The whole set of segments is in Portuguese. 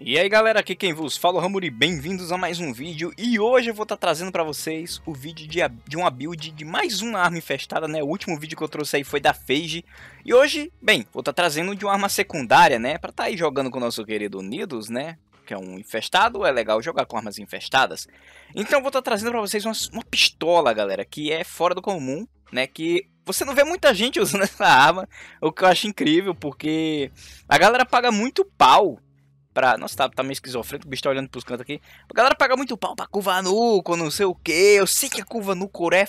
E aí galera, aqui quem vos fala é o Ramuri, bem-vindos a mais um vídeo E hoje eu vou estar tá trazendo para vocês o vídeo de, de uma build de mais uma arma infestada, né O último vídeo que eu trouxe aí foi da Feige E hoje, bem, vou estar tá trazendo de uma arma secundária, né Pra estar tá aí jogando com o nosso querido Nidos, né que é um infestado, é legal jogar com armas infestadas. Então eu vou estar tá trazendo para vocês uma, uma pistola, galera, que é fora do comum, né? Que você não vê muita gente usando essa arma, o que eu acho incrível, porque a galera paga muito pau pra. Nossa, tá, tá meio esquizofrênico, o bicho tá olhando pros cantos aqui. A galera paga muito pau pra curva com não sei o que. Eu sei que a curva nu é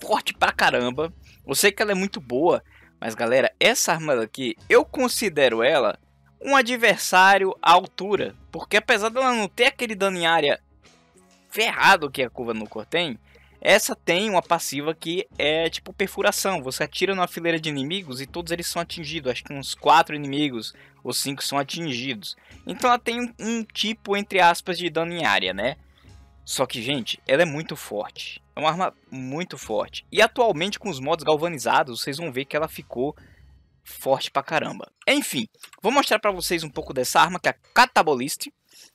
forte pra caramba. Eu sei que ela é muito boa. Mas galera, essa arma daqui, eu considero ela um adversário à altura. Porque apesar dela não ter aquele dano em área ferrado que a curva nu tem, essa tem uma passiva que é tipo perfuração. Você atira numa fileira de inimigos e todos eles são atingidos. Acho que uns 4 inimigos ou 5 são atingidos. Então ela tem um, um tipo, entre aspas, de dano em área, né? Só que, gente, ela é muito forte. É uma arma muito forte. E atualmente, com os modos galvanizados, vocês vão ver que ela ficou forte pra caramba. Enfim, vou mostrar pra vocês um pouco dessa arma, que é a Catabolist.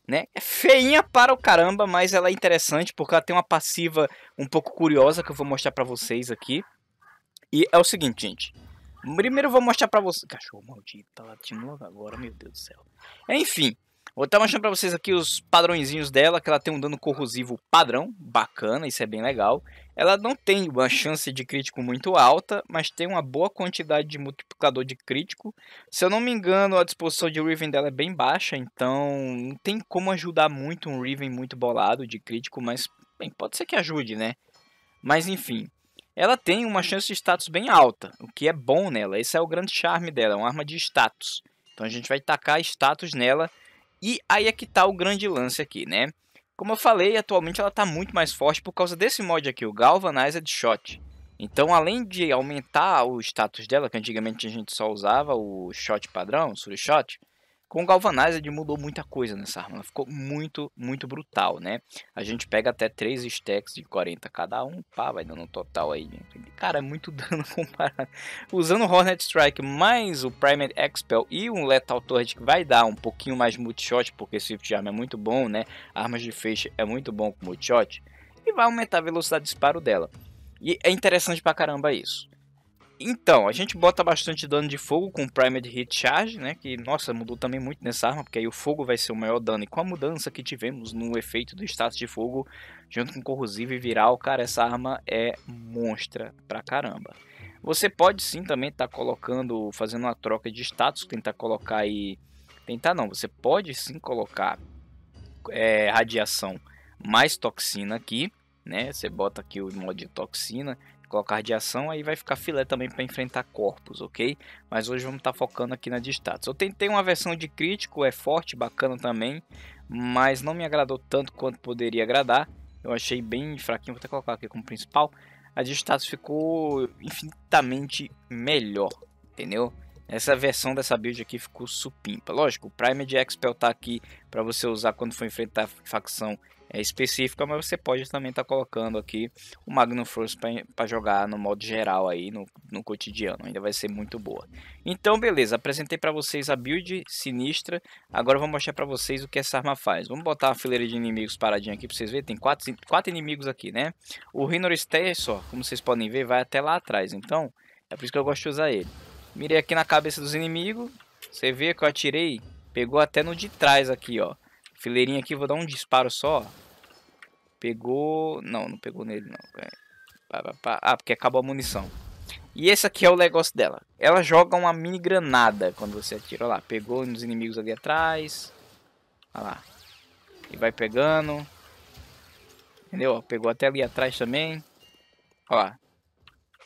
Né? É feinha para o caramba, mas ela é interessante porque ela tem uma passiva um pouco curiosa que eu vou mostrar pra vocês aqui. E é o seguinte, gente. Primeiro eu vou mostrar pra vocês... Cachorro maldito, tá latindo logo agora, meu Deus do céu. Enfim, Vou estar mostrando para vocês aqui os padrõezinhos dela, que ela tem um dano corrosivo padrão, bacana, isso é bem legal. Ela não tem uma chance de crítico muito alta, mas tem uma boa quantidade de multiplicador de crítico. Se eu não me engano, a disposição de Riven dela é bem baixa, então não tem como ajudar muito um Riven muito bolado de crítico, mas bem, pode ser que ajude, né? Mas enfim, ela tem uma chance de status bem alta, o que é bom nela. Esse é o grande charme dela, é uma arma de status. Então a gente vai tacar status nela e aí é que tá o grande lance aqui, né? Como eu falei, atualmente ela tá muito mais forte por causa desse mod aqui, o Galvanized Shot. Então, além de aumentar o status dela, que antigamente a gente só usava o shot padrão, o Surishot, com o Galvanized mudou muita coisa nessa arma, ela ficou muito, muito brutal, né? A gente pega até 3 stacks de 40 cada um, pá, vai dando um total aí. Cara, é muito dano comparado. Usando o Hornet Strike mais o Primate Expel e um Lethal Torrent que vai dar um pouquinho mais multishot, porque Swift Arm é muito bom, né? Armas de feixe é muito bom com multishot. E vai aumentar a velocidade de disparo dela. E é interessante pra caramba isso. Então, a gente bota bastante dano de fogo com o Primed Hit Charge, né? Que, nossa, mudou também muito nessa arma, porque aí o fogo vai ser o maior dano. E com a mudança que tivemos no efeito do status de fogo, junto com corrosivo e viral, cara, essa arma é monstra pra caramba. Você pode sim também estar tá colocando, fazendo uma troca de status, tentar colocar aí... Tentar não, você pode sim colocar é, radiação mais toxina aqui, né? Você bota aqui o mod de toxina colocar de ação aí vai ficar filé também para enfrentar corpos, ok? Mas hoje vamos estar tá focando aqui na de status. Eu tentei uma versão de crítico, é forte, bacana também, mas não me agradou tanto quanto poderia agradar. Eu achei bem fraquinho, vou até colocar aqui como principal. A de status ficou infinitamente melhor, entendeu? Essa versão dessa build aqui ficou supimpa. Lógico, o Prime de Expel tá aqui para você usar quando for enfrentar facção é, específica, mas você pode também estar tá colocando aqui o Magnum Force para jogar no modo geral aí, no, no cotidiano. Ainda vai ser muito boa. Então, beleza, apresentei para vocês a build sinistra. Agora eu vou mostrar para vocês o que essa arma faz. Vamos botar a fileira de inimigos paradinha aqui para vocês verem. Tem quatro, quatro inimigos aqui, né? O Hinor só, como vocês podem ver, vai até lá atrás. Então, é por isso que eu gosto de usar ele. Mirei aqui na cabeça dos inimigos. Você vê que eu atirei. Pegou até no de trás aqui, ó. Fileirinha aqui, vou dar um disparo só. Pegou... Não, não pegou nele, não. Ah, porque acabou a munição. E esse aqui é o negócio dela. Ela joga uma mini granada quando você atira. Olha lá, pegou nos inimigos ali atrás. Olha lá. E vai pegando. Entendeu? Pegou até ali atrás também. Olha lá.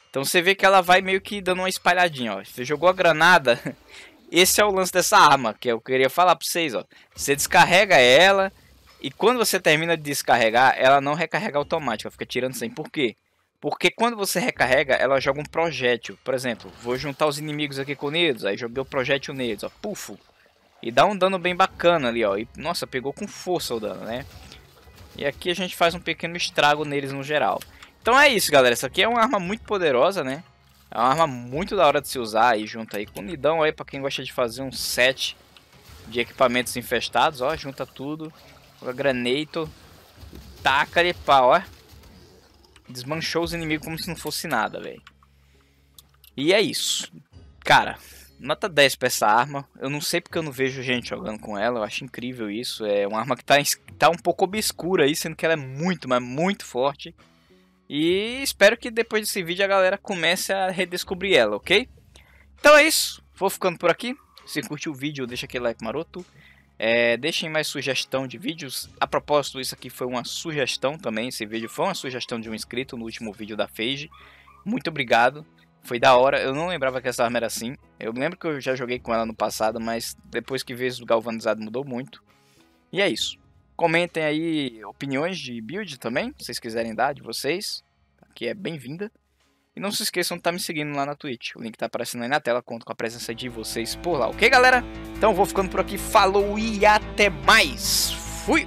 Então você vê que ela vai meio que dando uma espalhadinha, ó. Você jogou a granada, Esse é o lance dessa arma que eu queria falar para vocês, ó. Você descarrega ela e quando você termina de descarregar, ela não recarrega automática, fica tirando sem. Por quê? Porque quando você recarrega, ela joga um projétil. Por exemplo, vou juntar os inimigos aqui com eles, aí joguei o projétil neles, ó, pufo. E dá um dano bem bacana ali, ó. E, nossa, pegou com força o dano, né? E aqui a gente faz um pequeno estrago neles no geral. Então é isso, galera. Essa aqui é uma arma muito poderosa, né? É uma arma muito da hora de se usar aí, junto aí com o nidão aí, para quem gosta de fazer um set de equipamentos infestados, ó, junta tudo. Coloca granito, taca de pau, ó. Desmanchou os inimigos como se não fosse nada, velho. E é isso. Cara, nota 10 pra essa arma. Eu não sei porque eu não vejo gente jogando com ela. Eu acho incrível isso. É uma arma que tá, tá um pouco obscura aí, sendo que ela é muito, mas muito forte. E espero que depois desse vídeo a galera comece a redescobrir ela, ok? Então é isso, vou ficando por aqui. Se curtiu o vídeo, deixa aquele like maroto. É, deixem mais sugestão de vídeos. A propósito, isso aqui foi uma sugestão também. Esse vídeo foi uma sugestão de um inscrito no último vídeo da Fage. Muito obrigado. Foi da hora. Eu não lembrava que essa arma era assim. Eu lembro que eu já joguei com ela no passado, mas depois que vejo o galvanizado mudou muito. E é isso. Comentem aí opiniões de build também, se vocês quiserem dar de vocês, que é bem-vinda. E não se esqueçam de estar tá me seguindo lá na Twitch. O link tá aparecendo aí na tela. Conto com a presença de vocês por lá, ok, galera? Então vou ficando por aqui. Falou e até mais. Fui!